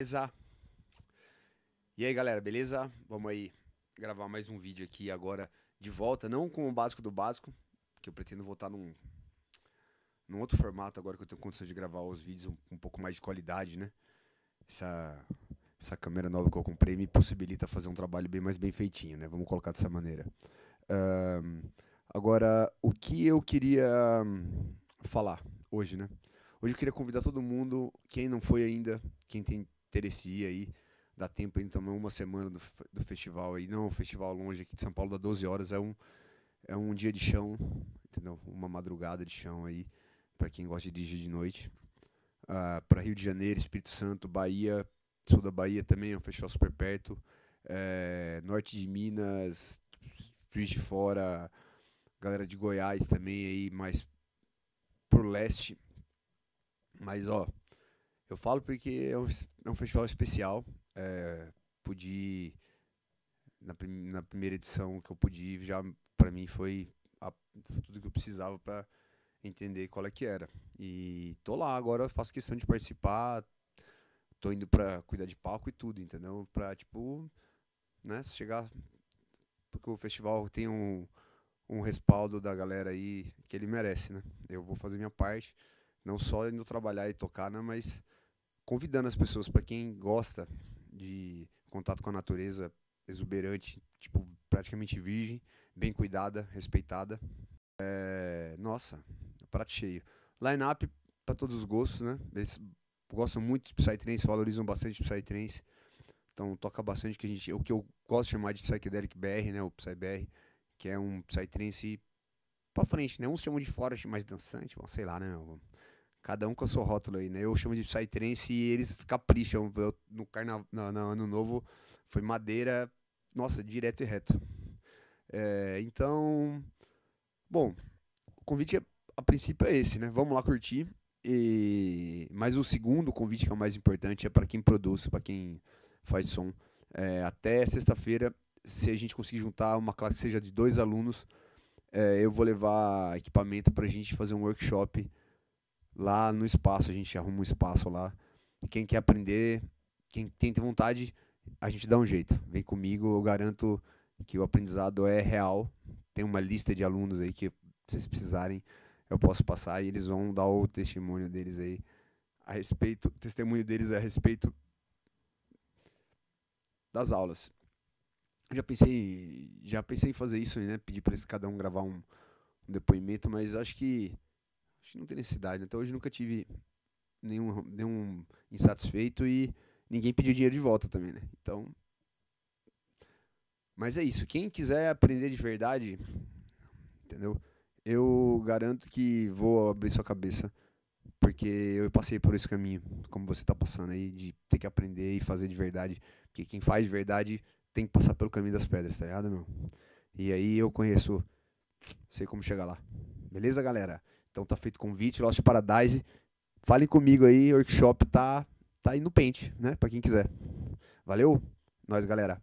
Beleza? E aí galera, beleza? Vamos aí gravar mais um vídeo aqui agora de volta, não com o básico do básico, que eu pretendo voltar num, num outro formato agora que eu tenho condição de gravar os vídeos um, um pouco mais de qualidade, né? Essa, essa câmera nova que eu comprei me possibilita fazer um trabalho bem mais bem feitinho, né? Vamos colocar dessa maneira. agora, o que eu queria hum, falar hoje, né? Hoje eu queria convidar todo mundo, quem não foi ainda, quem tem ter esse dia aí. Dá tempo ainda também uma semana do, do festival aí. Não, um festival longe aqui de São Paulo, dá 12 horas. É um, é um dia de chão, entendeu? Uma madrugada de chão aí, para quem gosta de dirigir de noite. Uh, ah, para Rio de Janeiro, Espírito Santo, Bahia, sul da Bahia também, é um festival super perto. É, norte de Minas, Juiz de Fora, galera de Goiás também aí, mais pro leste. Mas ó, eu falo porque é um é um festival especial. É, pude na, prim na, primeira edição que eu pude ir, já para mim foi a, tudo que eu precisava para entender qual é que era. E tô lá agora, faço questão de participar, tô indo para cuidar de palco e tudo, entendeu? Para tipo, né, chegar porque o festival tem um, um respaldo da galera aí que ele merece, né? Eu vou fazer minha parte, não só indo trabalhar e tocar, né, mas convidando as pessoas para quem gosta de contato com a natureza exuberante, tipo, praticamente virgem, bem cuidada, respeitada. É, nossa, prato cheio. Line-up para todos os gostos, né? Eles gostam muito de Psytrance, valorizam bastante Psytrance. Então toca bastante que a gente, o que eu gosto de chamar de Psychedelic BR, né, o PsyBR, que é um Psytrance para frente, né? Uns chamam de fora mais dançante, bom, sei lá, né, meu? Cada um com a sua rótula aí, né? Eu chamo de Psytrance e eles capricham. Eu, no, carnaval no, no Ano Novo foi madeira, nossa, direto e reto. É, então, bom, o convite é, a princípio é esse, né? Vamos lá curtir. E, mas o segundo convite que é o mais importante é para quem produz, para quem faz som. É, até sexta-feira, se a gente conseguir juntar uma classe que seja de dois alunos, é, eu vou levar equipamento para a gente fazer um workshop lá no espaço. A gente arruma um espaço lá. Quem quer aprender, quem, tem vontade, a gente dá um jeito. Vem comigo, eu garanto que o aprendizado é real. Tem uma lista de alunos aí que vocês precisarem, eu posso passar e eles vão dar o testemunho deles aí a respeito, testemunho deles a respeito das aulas. já pensei, já pensei em fazer isso, né? Pedir para cada um gravar um, um depoimento, mas acho que Acho que não tem necessidade. Até né? então, hoje nunca tive nenhum, nenhum insatisfeito e ninguém pediu dinheiro de volta também, né? Então. Mas é isso. Quem quiser aprender de verdade, entendeu? Eu garanto que vou abrir sua cabeça. Porque eu passei por esse caminho, como você está passando aí, de ter que aprender e fazer de verdade. Porque quem faz de verdade tem que passar pelo caminho das pedras, tá ligado, meu? E aí eu conheço, sei como chegar lá. Beleza, galera? Então tá feito convite, Lost Paradise. Falem comigo aí, workshop tá, tá aí no pente, né? para quem quiser. Valeu, nós galera.